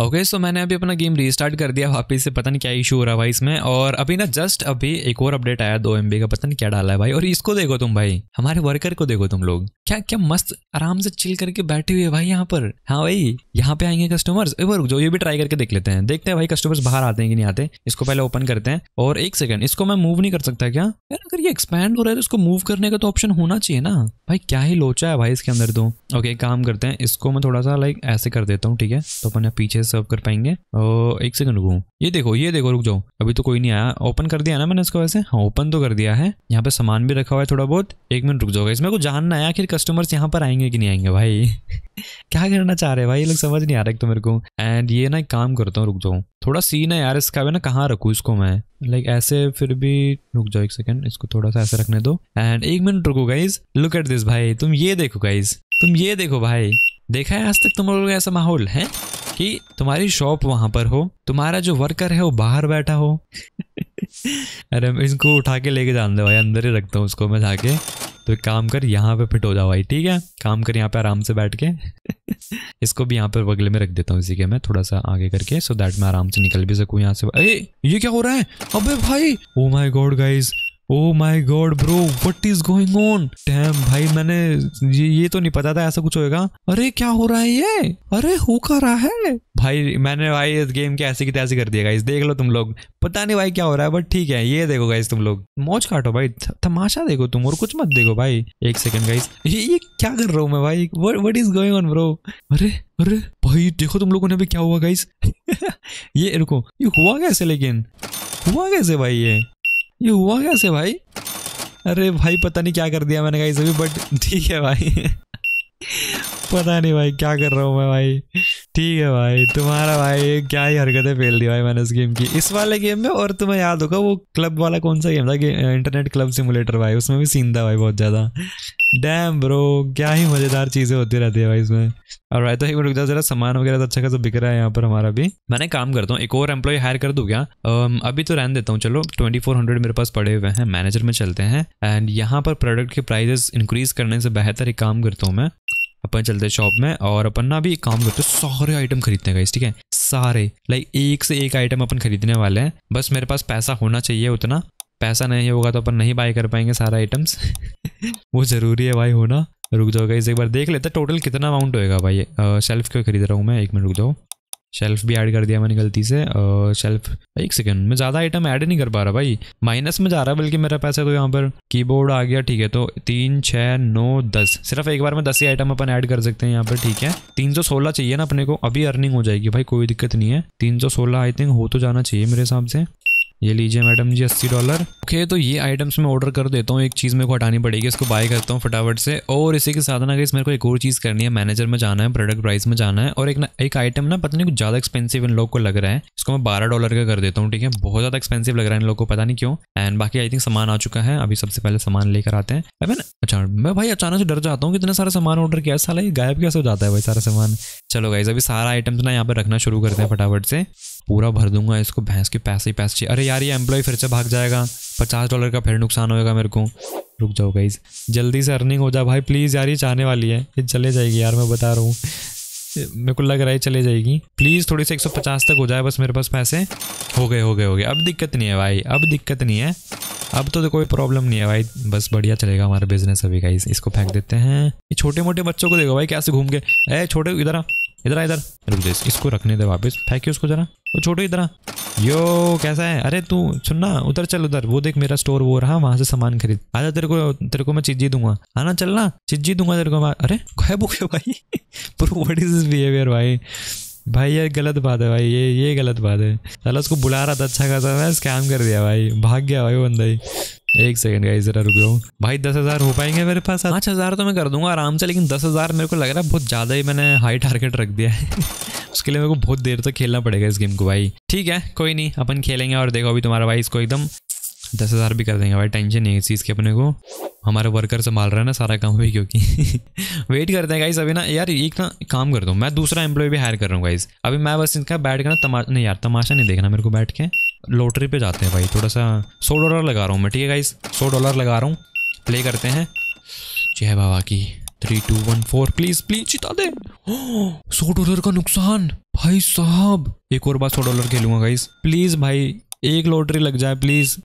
okay okay, so so मैंने अभी अपना गेम रीस्टार्ट कर दिया वापस से पता नहीं क्या इशू हो रहा भाई इसमें और अभी ना जस्ट अभी एक और अपडेट आया दो एम का पता नहीं क्या डाला है भाई और इसको देखो तुम भाई हमारे वर्कर को देखो तुम लोग क्या क्या मस्त आराम से चिल करके बैठे हुए भाई यहाँ पर हाँ भाई यहाँ पे आएंगे कस्टमर्स एक बार जो ये भी ट्राई करके देख लेते हैं देखते हैं भाई कस्टमर्स बाहर आते हैं कि नहीं आते इसको पहले ओपन करते हैं और एक सेकंड इसको मैं मूव नहीं कर सकता क्या यार अगर ये एक्सपैंड हो रहा है तो इसको मूव करने का तो ऑप्शन होना चाहिए ना भाई क्या ही लोचा है भाई इसके अंदर तो ओके काम करते हैं इसको मैं थोड़ा सा लाइक ऐसे कर देता हूँ ठीक है तो अपने पीछे सर्व कर पाएंगे और एक सेकंड रुको ये देखो ये देखो रुक जाओ अभी तो कोई नहीं आया ओपन कर दिया ना मैंने इसको वैसे हाँ ओपन तो कर दिया है यहाँ पे सामान भी रखा हुआ है थोड़ा बहुत एक मिनट रुक जाओगे इसमें को जानना है आखिर कस्टमर्स यहाँ पर आएंगे कि नहीं आएंगे भाई [laughs] क्या करना चाह रहे हैं भाई ये लोग समझ नहीं आ रहा एक तो मेरे को एंड ये ना एक काम करता हूँ रुक जाऊँ थोड़ा सीन है यार इसका ना कहाँ रखू इसको मैं लाइक ऐसे फिर भी रुक जाओ एक सेकंड इसको थोड़ा सा ऐसे रखने दो एंड एक मिनट रुको गाइज लुक एट दिस भाई तुम ये देखो गाइज तुम ये देखो भाई देखा है आज तक तुम लोग ऐसा माहौल है कि तुम्हारी शॉप वहां पर हो तुम्हारा जो वर्कर है वो बाहर बैठा हो [laughs] अरे इसको उठा के लेके जान दे भाई अंदर ही रखता हूँ उसको मैं जाके तो एक काम कर यहाँ पे फिट हो जाओ भाई ठीक है काम कर यहाँ पे आराम से बैठ के [laughs] इसको भी यहाँ पर बगले में रख देता हूँ इसी के मैं थोड़ा सा आगे करके सो दैट मैं आराम से निकल भी सकूँ यहाँ से अरे ये क्या हो रहा है अबे भाई oh my god guys oh my God bro what is going on damn भाई मैंने ये ये तो नहीं पता था ऐसा कुछ होएगा अरे क्या हो रहा है ये अरे हो कर रहा है भाई मैंने भाई इस गेम के ऐसे की तैसे कर दिया गाइस देख लो तुम लोग पता नहीं भाई क्या हो रहा है बट ठीक है ये देखो गाइस तुम लोग मौज काटो भाई तमाशा देखो तुम और कुछ मत देखो भाई एक सेकंड गाइस ये, ये क्या कर रहा हूँ मैं भाई what is going on bro अरे अरे भाई देखो तुम लोगों ने अभी क्या हुआ गाइस [laughs] ये रुको ये हुआ कैसे लेकिन हुआ कैसे भाई ये ये हुआ कैसे भाई अरे भाई पता नहीं क्या कर दिया मैंने कहा सभी बट ठीक है भाई पता नहीं भाई क्या कर रहा हूँ मैं भाई ठीक है भाई तुम्हारा भाई क्या ही हरकतें फेल दी भाई मैंने इस गेम की इस वाले गेम में और तुम्हें याद होगा वो क्लब वाला कौन सा गेम था गे, इंटरनेट क्लब सिमुलेटर भाई उसमें भी सीन था भाई बहुत ज़्यादा डैम ब्रो क्या ही मज़ेदार चीज़ें होती रहती है भाई इसमें और भाई तो एक रुक जाओ जरा सामान वगैरह तो अच्छा खासा बिक रहा है यहाँ पर हमारा भी मैंने काम करता हूँ एक और एम्प्लॉय हायर कर दूँ क्या अभी तो रहने देता हूँ चलो हंड्रेड मेरे पास पड़े हुए हैं मैनेजर में चलते हैं एंड यहाँ पर प्रोडक्ट के प्राइजेस इंक्रीज करने से बेहतर एक काम करता हूँ मैं अपन चलते हैं शॉप में और अपन ना भी एक काम करते हैं सारे आइटम खरीदते हैं ठीक है सारे लाइक एक से एक आइटम अपन खरीदने वाले हैं बस मेरे पास पैसा होना चाहिए उतना पैसा नहीं होगा तो अपन नहीं बाय कर पाएंगे सारा आइटम्स [laughs] वो ज़रूरी है भाई होना रुक जाओ गाइज एक बार देख लेते टोटल कितना अमाउंट होएगा भाई शेल्फ क्यों खरीद रहा हूँ मैं एक मिनट रुक जाओ शेल्फ भी ऐड कर दिया मैंने गलती से और शेल्फ एक सेकेंड मैं ज़्यादा आइटम ऐड नहीं कर पा रहा भाई माइनस में जा रहा है बल्कि मेरा पैसा तो यहाँ पर कीबोर्ड आ गया ठीक है तो तीन छः नौ दस सिर्फ एक बार में दस ही आइटम अपन ऐड कर सकते हैं यहाँ पर ठीक है तीन सौ सोलह चाहिए ना अपने को अभी अर्निंग हो जाएगी भाई कोई दिक्कत नहीं है तीन सौ सोलह आई थिंक हो तो जाना चाहिए मेरे हिसाब से ये लीजिए मैडम जी अस्सी डॉलर ओके तो ये आइटम्स मैं ऑर्डर कर देता हूँ एक चीज़ मेरे को हटानी पड़ेगी इसको बाय करता हूँ फटाफट से और इसी के साथ ना इस मेरे को एक और चीज़ करनी है मैनेजर में जाना है प्रोडक्ट प्राइस में जाना है और एक ना एक आइटम ना पता नहीं कुछ ज़्यादा एक्सपेंसिव इन लोग को लग रहा है इसको मैं बारह डॉलर का कर देता हूँ ठीक है बहुत ज़्यादा एक्सपेंसिव लग रहा है इन लोग को पता नहीं क्यों एंड बाकी आई थिंक सामान आ चुका है अभी सबसे पहले सामान लेकर आते हैं अरे अच्छा मैं भाई अचानक से डर जाता हूँ कितना सारा सामान ऑर्डर किया साला ये गायब कैसे हो जाता है भाई सारा सामान चलो गाइज अभी सारा आइटम्स ना यहाँ पर रखना शुरू करते हैं फटाफट से पूरा भर दूंगा इसको भैंस के पैसे ही पैसे अरे यार ये एम्प्लॉय फिर से भाग जाएगा पचास डॉलर का फिर नुकसान होएगा मेरे को रुक जाओ गाइज जल्दी से अर्निंग हो जाए भाई प्लीज़ यार ये चाहने वाली है ये चले जाएगी यार मैं बता रहा हूँ मेरे को लग रहा है चले जाएगी प्लीज़ थोड़ी सी पचास तक हो जाए बस मेरे पास पैसे हो गए हो गए हो गए अब दिक्कत नहीं है भाई अब दिक्कत नहीं है अब तो कोई प्रॉब्लम नहीं है भाई बस बढ़िया चलेगा हमारा बिजनेस अभी गाइज इसको फेंक देते हैं ये छोटे मोटे बच्चों को देखो भाई कैसे घूम के ए छोटे इधर आ इधर इधर रुक जा इसको रखने दे वापस फेंकियो उसको जरा वो छोटो इधर यो कैसा है अरे तू सुनना उधर चल उधर वो देख मेरा स्टोर वो रहा वहां से सामान खरीद आजा तेरे को तेरे को मैं चिज्जी दूंगा आना चलना चिज्जी दूंगा तेरे को अरे गायब हो भाई बिहेवियर [laughs] भाई भाई ये गलत बात है भाई ये ये गलत बात है चलो उसको बुला रहा था अच्छा खासा मैं स्कैम कर दिया भाई भाग गया भाई बंदा ही एक सेकंड गाइस जरा रुको भाई दस हज़ार हो पाएंगे मेरे पास पाँच हज़ार तो मैं कर दूंगा आराम से लेकिन दस हज़ार मेरे को लग रहा है बहुत ज़्यादा ही मैंने हाई टारगेट रख दिया है [laughs] उसके लिए मेरे को बहुत देर तक तो खेलना पड़ेगा इस गेम को भाई ठीक है कोई नहीं अपन खेलेंगे और देखो अभी तुम्हारा भाई इसको एकदम दस हज़ार भी कर देंगे भाई टेंशन नहीं है इस चीज़ के अपने को हमारे वर्कर संभाल रहे हैं ना सारा काम भी क्योंकि वेट [laughs] करते हैं गाइस अभी ना यार एक ना काम कर हूँ मैं दूसरा एम्प्लॉय भी हायर कर रहा हूँ गाइज अभी मैं बस इनका बैठ के ना तमाशा नहीं यार तमाशा नहीं देखना मेरे को बैठ के लॉटरी पे जाते हैं भाई थोड़ा सा सौ डॉलर लगा रहा हूँ मैं ठीक है गाइज सौ डॉलर लगा रहा हूँ प्ले करते हैं जय बाबा की three two one four please please चिता दे [gasps] सौ डॉलर का नुकसान भाई साहब एक और बार सौ डॉलर खेलूंगा गाइस प्लीज भाई एक लॉटरी लग जाए प्लीज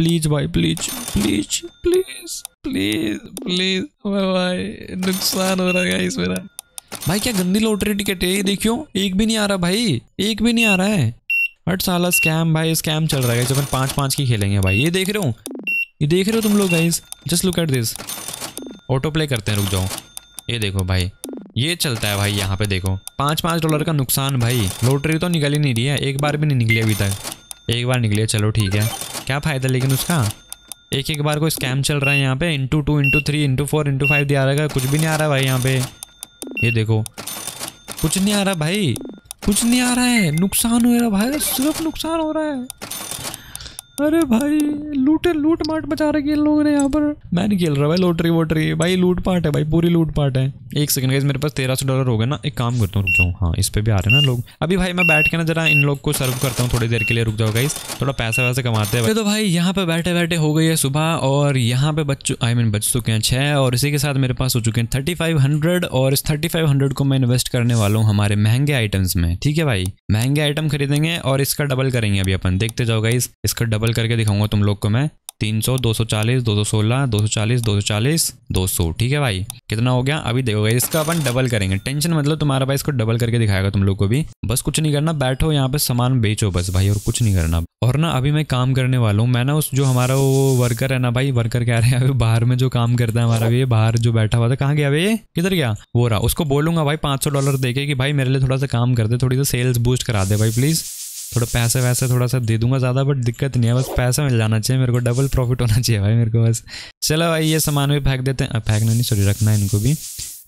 प्लीज भाई please please please please please भाई नुकसान हो रहा है इस मेरा भाई क्या गंदी लॉटरी टिकट है ये देखियो एक भी नहीं आ रहा भाई एक भी नहीं आ रहा है हट साला स्कैम भाई स्कैम चल रहा है जब पांच पांच की खेलेंगे भाई ये देख रहे हो ये देख रहे हो तुम लोग guys just look at this auto play करते हैं रुक जाओ ये देखो भाई ये चलता है भाई यहाँ पे देखो पांच पांच डॉलर का नुकसान भाई लॉटरी तो निकल ही नहीं रही है एक बार भी नहीं निकली अभी तक एक बार निकले चलो ठीक है क्या फ़ायदा लेकिन उसका एक एक बार कोई स्कैम चल रहा है यहाँ पे into two into three into four into five दिया रहेगा कुछ भी नहीं आ रहा भाई यहाँ पे ये देखो कुछ नहीं आ रहा भाई कुछ नहीं आ रहा है नुकसान हो रहा है भाई सिर्फ नुकसान हो रहा है अरे भाई लूटे लूट माट मचा रखी है लोगों ने यहाँ पर मैं नहीं खेल रहा भाई लोटरी वोटरी भाई लूट पाट है भाई पूरी लूट पाट है एक सेकंड गाइज मेरे पास तेरह सौ डॉलर हो गए ना एक काम करता हूँ रुक जाऊँ हाँ इस पे भी आ रहे हैं ना लोग अभी भाई मैं बैठ के ना जरा इन लोग को सर्व करता हूँ थोड़ी देर के लिए रुक जाओ गाइज थोड़ा पैसा वैसे कमाते हैं तो भाई यहाँ पे बैठे बैठे हो गई है सुबह और यहाँ पे बच्चों आई मीन बच चुके हैं छः और इसी के साथ मेरे पास हो चुके हैं थर्टी फाइव हंड्रेड और इस थर्टी फाइव हंड्रेड को मैं इन्वेस्ट करने वाला हूँ हमारे महंगे आइटम्स में ठीक है भाई महंगे आइटम खरीदेंगे और इसका डबल करेंगे अभी अपन देखते जाओ गाइज इसका डबल डबल करके दिखाऊंगा तुम लोग को मैं तीन सौ दो सौ चालीस दो सौ सोलह दो सौ चालीस दो सौ चालीस दो सौ ठीक है भाई कितना हो गया अभी देखोगे इसका अपन डबल करेंगे टेंशन मतलब तुम्हारा भाई इसको डबल करके दिखाएगा तुम लोग को भी बस कुछ नहीं करना बैठो यहाँ पे सामान बेचो बस भाई और कुछ नहीं करना और ना अभी मैं काम करने वाला हूँ मैं ना उस जो हमारा वो वर्कर है ना भाई वर्कर कह रहे हैं अभी बाहर में जो काम करता है हमारा भी बाहर जो बैठा हुआ था कहाँ गया भाई किधर गया वो रहा उसको बोलूंगा भाई पाँच सौ डॉलर देके कि भाई मेरे लिए थोड़ा सा काम कर दे थोड़ी सा सेल्स बूस्ट करा दे भाई प्लीज़ थोड़ा पैसे वैसे थोड़ा सा दे दूंगा ज़्यादा बट दिक्कत नहीं है बस पैसा मिल जाना चाहिए मेरे को डबल प्रॉफिट होना चाहिए भाई मेरे को बस चलो भाई ये सामान भी फेंक देते हैं फेंकना नहीं सॉरी रखना है इनको भी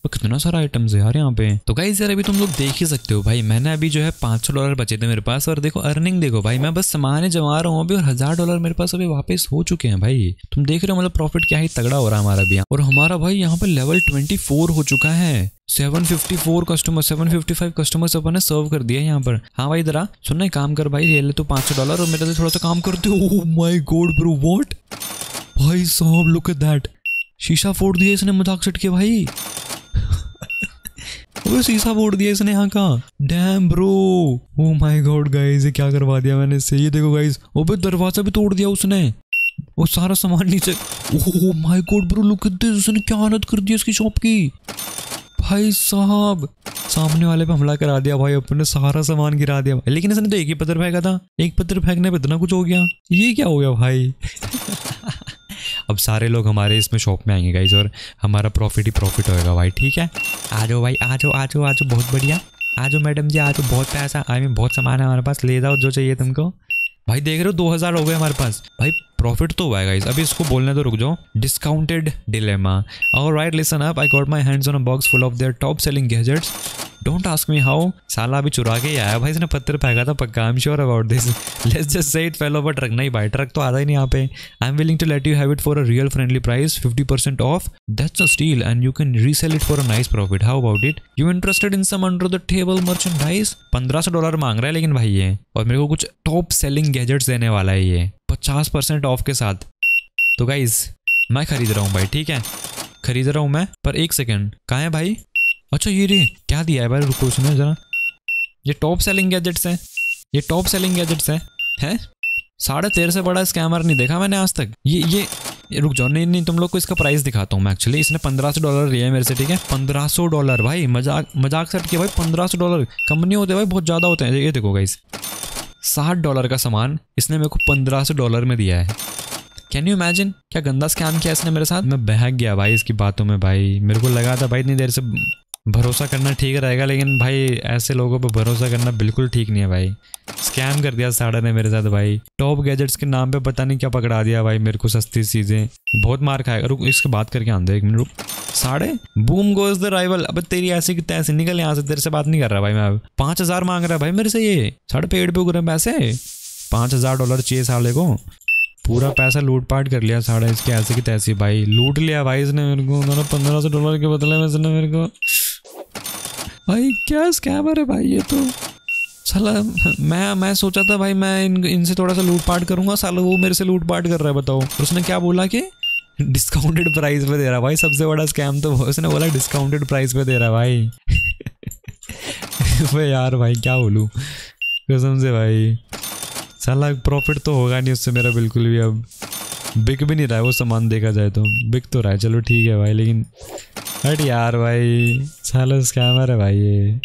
तो कितना सारा आइटम्स है यार यहाँ पे तो गाइज यार अभी तुम लोग देख ही सकते हो भाई मैंने अभी जो है पाँच सौ डॉलर बचे थे मेरे पास और देखो अर्निंग देखो भाई मैं बस सामान जमा रहा हूँ अभी और हजार डॉलर मेरे पास अभी वापस हो चुके हैं भाई तुम देख रहे हो मतलब प्रॉफिट क्या ही तगड़ा हो रहा है हमारा भी और हमारा भाई यहाँ पे लेवल ट्वेंटी हो चुका है 754 कस्टमर 755 कस्टमर्स अपन ने सर्व कर दिया यहाँ पर हाँ भाई जरा सुनना काम कर भाई ले ले तो 500 डॉलर और मेरे से थोड़ा सा काम कर दो माय गॉड ब्रो व्हाट भाई साहब लुक एट दैट शीशा फोड़ दिया इसने मजाक सट के भाई वो शीशा फोड़ दिया इसने यहाँ का damn bro oh my God guys ये क्या करवा दिया मैंने इससे ये देखो गाइस ओबे दरवाजा भी तोड़ दिया उसने और सारा सामान नीचे oh my God bro look it this उसने क्या हालत कर दी इसकी शॉप की भाई साहब सामने वाले पे हमला करा दिया भाई अपने सारा सामान गिरा दिया लेकिन इसने तो एक ही पत्थर फेंका था एक पत्थर फेंकने पे इतना कुछ हो गया ये क्या हो गया भाई अब सारे लोग हमारे इसमें शॉप में आएंगे गाइज और हमारा प्रॉफिट ही प्रॉफिट होएगा भाई ठीक है आ जाओ भाई आ जाओ आ जाओ आ जाओ बहुत बढ़िया आ जाओ मैडम जी आ जाओ बहुत पैसा आई मीन बहुत सामान है हमारे पास ले जाओ जो चाहिए तुमको भाई देख रहे हो दो हज़ार हो गए हमारे पास भाई प्रॉफिट तो हुआ है गाइज अभी इसको बोलने तो रुक जाओ डिस्काउंटेड डिलेमा और right listen up I got my hands on a box full of their top selling gadgets don't ask me how साला अभी चुरा के आया भाई इसने पत्थर फेंका था पक्का I am sure about this let's just say it fell over truck नहीं भाई ट्रक तो आता ही नहीं यहाँ पे I am willing to let you have it for a real friendly price fifty percent off that's a steal and you can resell it for a nice profit how about it you interested in some under the table merchandise पंद्रह सौ dollar मांग रहा है लेकिन भाई ये और मेरे को कुछ टॉप सेलिंग गैजेट्स देने वाला है ये पचास परसेंट ऑफ के साथ तो गाइज मैं खरीद रहा हूँ भाई ठीक है खरीद रहा हूँ मैं पर एक सेकेंड कहाँ है भाई अच्छा ये रे क्या दिया है भाई रुको सुनो जरा ये टॉप सेलिंग गैजेट्स हैं ये टॉप सेलिंग गैजेट्स हैं हैं साढ़े तेरह से बड़ा स्कैमर नहीं देखा मैंने आज तक ये ये रुक जाओ नहीं नहीं तुम लोग को इसका प्राइस दिखाता हूँ मैं एक्चुअली इसने पंद्रह सौ डॉलर लिया है मेरे से ठीक है पंद्रह सौ डॉलर भाई मजाक मजाक सेट किया भाई पंद्रह सौ डॉलर कम नहीं होते भाई बहुत ज़्यादा होते हैं ये देखो गाइस साठ डॉलर का सामान इसने मेरे को पंद्रह सौ डॉलर में दिया है कैन यू इमेजिन क्या गंदा स्कैम किया इसने मेरे साथ मैं बहक गया भाई इसकी बातों में भाई मेरे को लगा था भाई इतनी देर से भरोसा करना ठीक रहेगा लेकिन भाई ऐसे लोगों पर भरोसा करना बिल्कुल ठीक नहीं है भाई स्कैम कर दिया साड़ा ने मेरे साथ भाई टॉप गैजेट्स के नाम पे पता नहीं क्या पकड़ा दिया भाई मेरे को सस्ती चीज़ें बहुत मार खाएगा रुक इसके बात करके आंदो एक मिनट रुक साढ़े बूम गोज द राइवल अब तेरी ऐसी की तैसे निकल यहाँ से तेरे से बात नहीं कर रहा भाई मैं अब पाँच हज़ार मांग रहा है भाई मेरे से ये साढ़े पेड़ पे उग रहे पैसे पाँच हज़ार डॉलर चाहिए साले को पूरा पैसा लूट पाट कर लिया साढ़े इसके ऐसे की तैसी भाई लूट लिया भाई इसने मेरे को पंद्रह सौ डॉलर के बदले में इसने मेरे को भाई क्या स्कैमर है भाई ये तो साला मैं मैं सोचा था भाई मैं इन इनसे थोड़ा सा लूट पाट करूंगा साला वो मेरे से लूट पाट कर रहा है बताओ उसने क्या बोला कि डिस्काउंटेड प्राइस पे दे रहा भाई सबसे बड़ा स्कैम तो उसने बोला डिस्काउंटेड प्राइस पे दे रहा भाई भाई [laughs] यार भाई क्या बोलूँ कसम से भाई साला प्रॉफिट तो होगा नहीं उससे मेरा बिल्कुल भी अब बिक भी नहीं रहा है वो सामान देखा जाए तो बिक तो रहा है चलो ठीक है भाई लेकिन हट यार भाई सालो स्कैमर है भाई ये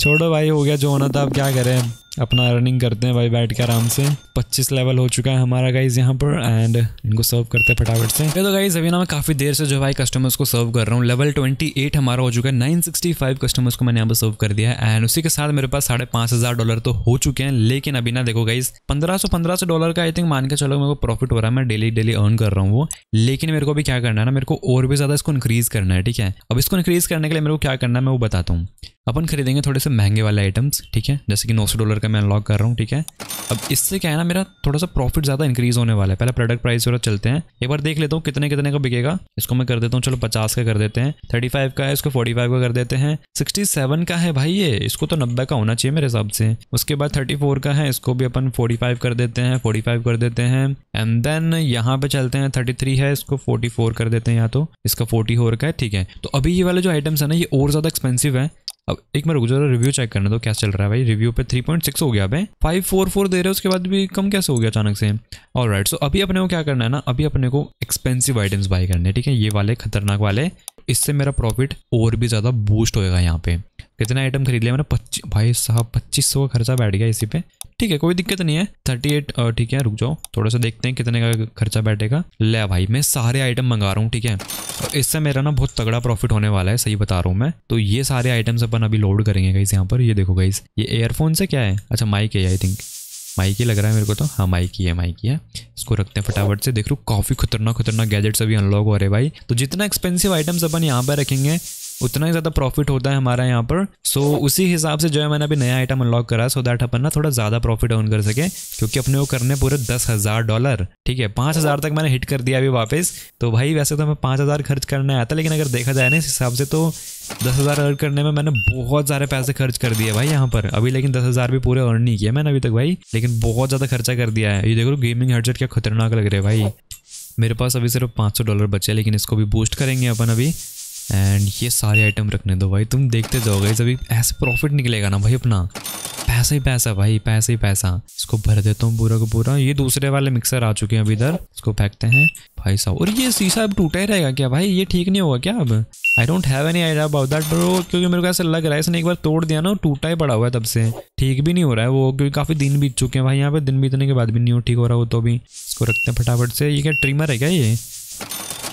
छोड़ो भाई हो गया जो होना था अब क्या करें अपना रनिंग करते हैं भाई बैठ के आराम से 25 लेवल हो चुका है हमारा गाइज यहाँ पर एंड इनको सर्व करते हैं फटाफट से तो गाइज अभी ना मैं काफी देर से जो भाई कस्टमर्स को सर्व कर रहा हूँ लेवल 28 हमारा हो चुका है 965 कस्टमर्स को मैंने यहाँ पर सर्व कर दिया है एंड उसी के साथ मेरे पास साढ़े हज़ार डॉलर तो हो चुके हैं लेकिन अभी ना देखो गाइज पंद्रह सौ पंद्रह डॉलर का आई थिंक मान के चलो मेरे को प्रॉफिट हो रहा है मैं डेली डेली अर्न कर रहा हूँ वो लेकिन मेरे को अभी क्या करना है ना मेरे को और भी ज़्यादा इसको इंक्रीज़ करना है ठीक है अब इसको इंक्रीज़ करने के लिए मेरे को क्या करना है मैं वो बताता हूँ अपन खरीदेंगे थोड़े से महंगे वाले आइटम्स ठीक है जैसे कि नौ सौ डॉलर करके मैं अनलॉक कर रहा हूँ ठीक है अब इससे क्या है ना मेरा थोड़ा सा प्रॉफिट ज़्यादा इंक्रीज होने वाला है पहले प्रोडक्ट प्राइस थोड़ा चलते हैं एक बार देख लेता हूँ कितने कितने का बिकेगा इसको मैं कर देता हूँ चलो पचास का कर देते हैं थर्टी फाइव का है इसको फोर्टी फाइव का कर देते हैं सिक्सटी सेवन का है भाई ये इसको तो नब्बे का होना चाहिए मेरे हिसाब से उसके बाद थर्टी फोर का है इसको भी अपन फोर्टी फाइव कर देते हैं फोर्टी फाइव कर देते हैं एंड देन यहाँ पे चलते हैं थर्टी थ्री है इसको फोर्टी फोर कर देते हैं या तो इसका फोर्टी फोर का है ठीक है तो अभी ये वाले जो आइटम्स है ना ये और ज़्यादा एक्सपेंसिव है अब एक मैं रुक जा रहा रिव्यू चेक करने दो क्या चल रहा है भाई रिव्यू पे 3.6 हो गया फोर 544 दे रहे हैं उसके बाद भी कम कैसे हो गया अचानक से और राइट सो अभी अपने को क्या करना है ना अभी अपने को एक्सपेंसिव आइटम्स बाय करने हैं ठीक है ये वाले खतरनाक वाले इससे मेरा प्रॉफिट और भी ज़्यादा बूस्ट होएगा यहाँ पे कितने आइटम खरीद लिया मैंने पच्चीस भाई साहब पच्चीस सौ का खर्चा बैठ गया इसी पे ठीक है कोई दिक्कत नहीं है थर्टी एट ठीक है रुक जाओ थोड़ा सा देखते हैं कितने का खर्चा बैठेगा ले भाई मैं सारे आइटम मंगा रहा हूँ ठीक है और इससे मेरा ना बहुत तगड़ा प्रॉफिट होने वाला है सही बता रहा हूँ मैं तो ये सारे आइटम्स अपन अभी लोड करेंगे गाइस यहाँ पर ये देखो गाइस ये एयरफोन से क्या है अच्छा माइक है आई थिंक माइक ही लग रहा है मेरे को तो हाँ माइक ही है माइक ही है इसको रखते हैं फटाफट से देख लो काफ़ी खतरनाक खतरनाक गैजेट्स अभी अनलॉक हो रहे भाई तो जितना एक्सपेंसिव आइटम्स अपन यहाँ पर रखेंगे उतना ही ज़्यादा प्रॉफिट होता है हमारा यहाँ पर सो so, उसी हिसाब से जो है मैंने अभी नया आइटम अनलॉक करा सो दैट अपन ना थोड़ा ज़्यादा प्रॉफिट अर्न कर सके क्योंकि अपने वो करने पूरे दस हज़ार डॉलर ठीक है पाँच हज़ार तक मैंने हिट कर दिया अभी वापस तो भाई वैसे तो हमें पाँच हज़ार खर्च करने आया था लेकिन अगर देखा जाए ना इस हिसाब से तो दस हज़ार अर्न करने में मैंने बहुत सारे पैसे खर्च कर दिए भाई यहाँ पर अभी लेकिन दस हज़ार भी पूरे अर्न नहीं किया मैंने अभी तक भाई लेकिन बहुत ज़्यादा खर्चा कर दिया है ये देख लो गेमिंग हेडसेट क्या खतरनाक लग रहा है भाई मेरे पास अभी सिर्फ पाँच सौ डॉलर बचे हैं लेकिन इसको भी बूस्ट करेंगे अपन अभी एंड ये सारे आइटम रखने दो भाई तुम देखते जाओगे अभी ऐसे प्रॉफिट निकलेगा ना भाई अपना पैसा ही पैसा भाई पैसा ही पैसा इसको भर देता हूँ पूरा का पूरा ये दूसरे वाले मिक्सर आ चुके हैं अभी इधर इसको फेंकते हैं भाई साहब और ये शीशा अब टूटा ही रहेगा क्या भाई ये ठीक नहीं होगा क्या अब I don't have any idea about that bro क्योंकि मेरे को ऐसा लग रहा है इसने एक बार तोड़ दिया ना टूटा ही पड़ा हुआ है तब से ठीक भी नहीं हो रहा है वो क्योंकि काफी दिन बीत चुके हैं भाई यहाँ पे दिन बीतने के बाद भी नहीं हो ठीक हो रहा हो तो भी इसको रखते हैं फटाफट से ये क्या ट्रिमर है क्या ये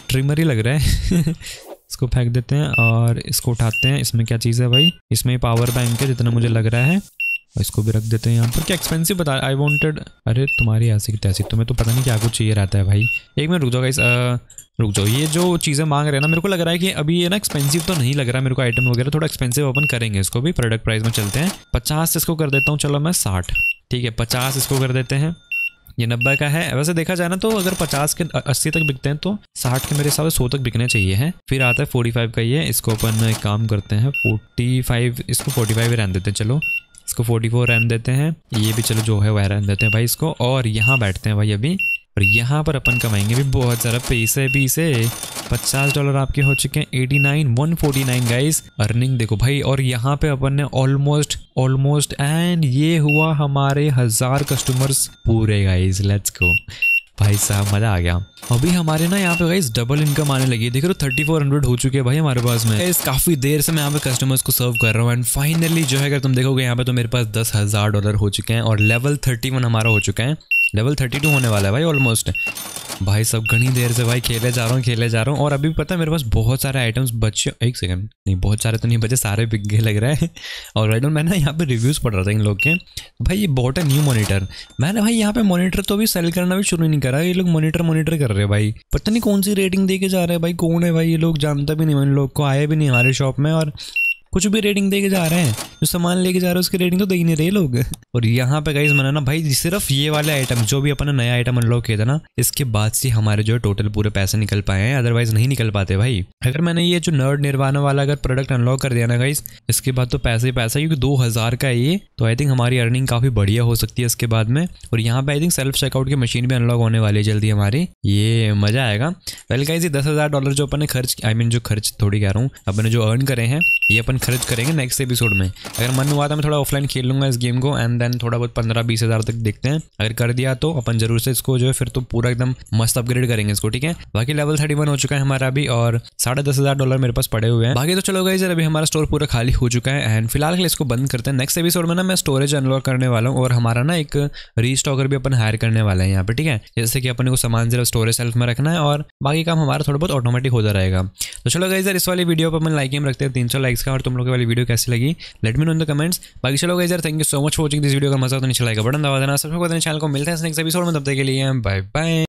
ट्रिमर ही लग रहा है [laughs] इसको फेंक देते हैं और इसको उठाते हैं इसमें क्या चीज़ है भाई इसमें पावर बैंक है जितना मुझे लग रहा है और इसको भी रख देते हैं यहाँ पर क्या एक्सपेंसिव बता आई वॉन्टेड अरे तुम्हारी ऐसी की तैसी तुम्हें तो पता नहीं क्या कुछ चाहिए रहता है भाई एक मिनट रुक जाओ इस रुक जाओ ये जो चीज़ें मांग रहे हैं ना मेरे को लग रहा है कि अभी ये ना एक्सपेंसिव तो नहीं लग रहा मेरे को आइटम वगैरह थोड़ा एक्सपेंसिव ओपन करेंगे इसको भी प्रोडक्ट प्राइस में चलते हैं पचास इसको कर देता हूँ चलो मैं साठ ठीक है पचास इसको कर देते हैं ये नब्बे का है वैसे देखा जाए ना तो अगर पचास के अस्सी तक बिकते हैं तो साठ के मेरे हिसाब से सौ तक बिकने चाहिए हैं फिर आता है फोर्टी फाइव का ये इसको अपन एक काम करते हैं फोर्टी फाइव इसको फोर्टी फाइव रहने देते हैं चलो इसको फोर्टी फोर रहने देते हैं ये भी चलो जो है वह रहने देते हैं भाई इसको और यहाँ बैठते हैं भाई अभी और यहाँ पर अपन कमाएंगे भी बहुत सारा पैसे भी इसे 50 डॉलर आपके हो चुके हैं eighty nine one nine guys earning देखो भाई और यहाँ पे अपन ने ऑलमोस्ट ऑलमोस्ट एंड ये हुआ हमारे हजार कस्टमर्स पूरे गाइस लेट्स गो भाई साहब मजा आ गया अभी हमारे ना यहाँ पे गाइस डबल इनकम आने लगी है देख रहे थर्टी फोर हंड्रेड हो चुके हैं भाई हमारे पास में इस काफी देर से मैं यहाँ पे कस्टमर्स को सर्व कर रहा हूँ एंड फाइनली जो है अगर तुम देखोगे यहाँ पे तो मेरे पास दस हजार डॉलर हो चुके हैं और लेवल थर्टी वन हमारा हो चुका है लेवल थर्टी टू होने वाला है भाई ऑलमोस्ट भाई सब घनी देर से भाई खेले जा रहा हूँ खेले जा रहा हूँ और अभी पता है मेरे पास बहुत सारे आइटम्स बचे एक सेकंड नहीं बहुत सारे तो नहीं बचे सारे बिक गए लग रहा है [laughs] और राइट मैं ना यहाँ पे रिव्यूज़ पढ़ रहा था इन लोग के भाई ये बहुत है न्यू मॉनिटर मैंने भाई यहाँ पे मॉनिटर तो अभी सेल करना भी शुरू नहीं करा ये लोग मोनिटर मॉनिटर कर रहे हैं भाई पता नहीं कौन सी रेटिंग दे के जा रहे हैं भाई कौन है भाई ये लोग जानता भी नहीं इन लोग को आए भी नहीं हमारे शॉप में और कुछ भी रेडिंग दे के जा रहे हैं जो सामान लेके जा रहे हैं उसकी रेडिंग तो दे ही नहीं रहे लोग और यहाँ पे गाइज मना ना भाई सिर्फ ये वाले आइटम जो भी अपना नया आइटम अनलॉक किया था ना इसके बाद से हमारे जो है टोटल पूरे पैसे निकल पाए हैं अदरवाइज नहीं निकल पाते भाई अगर मैंने ये जो नर्ड निर्वाना वाला अगर प्रोडक्ट अनलॉक कर दिया ना गाइज इसके बाद तो पैसे ही पैसा क्योंकि दो हजार का है ये तो आई थिंक हमारी अर्निंग काफी बढ़िया हो सकती है इसके बाद में और यहाँ पे आई थिंक सेल्फ चेकआउट की मशीन भी अनलॉक होने वाली है जल्दी हमारी ये मजा आएगा वेल गाइज ये दस डॉलर जो अपने खर्च आई मीन जो खर्च थोड़ी कह रहा हूँ अपने जो अर्न करे हैं ये अपन खरीद करेंगे नेक्स्ट एपिसोड में अगर मन हुआ तो मैं थोड़ा ऑफलाइन खेल लूँगा इस गेम को एंड देन थोड़ा बहुत पंद्रह बीस हज़ार तक देखते हैं अगर कर दिया तो अपन जरूर से इसको जो है फिर तो पूरा एकदम मस्त अपग्रेड करेंगे इसको ठीक है बाकी लेवल थर्टी वन हो चुका है हमारा अभी और साढ़े दस हज़ार डॉलर मेरे पास पड़े हुए हैं बाकी तो चलो गई सर अभी हमारा स्टोर पूरा खाली हो चुका है एंड फिलहाल के लिए इसको बंद करते हैं नेक्स्ट एपिसोड में ना मैं स्टोरेज अनलॉक करने वाला हूँ और हमारा ना एक री भी अपन हायर करने वाला है यहाँ पे ठीक है जैसे कि अपने को सामान जरा स्टोरेज सेल्फ में रखना है और बाकी काम हमारा थोड़ा बहुत ऑटोमेटिक होता रहेगा तो चलो गई सर इस वाली वीडियो पर अपन लाइक गेम रखते हैं तीन सौ लाइक्स का और तुम लोग वाली वीडियो कैसी लगी let me know in the comments बाकी चलो गई sir thank you so much for watching this video का मजा तो नहीं चलाएगा बटन दबा देना सबको चैनल को मिलता है नेक्स्ट एपिसोड में तब तक के लिए बाय बाय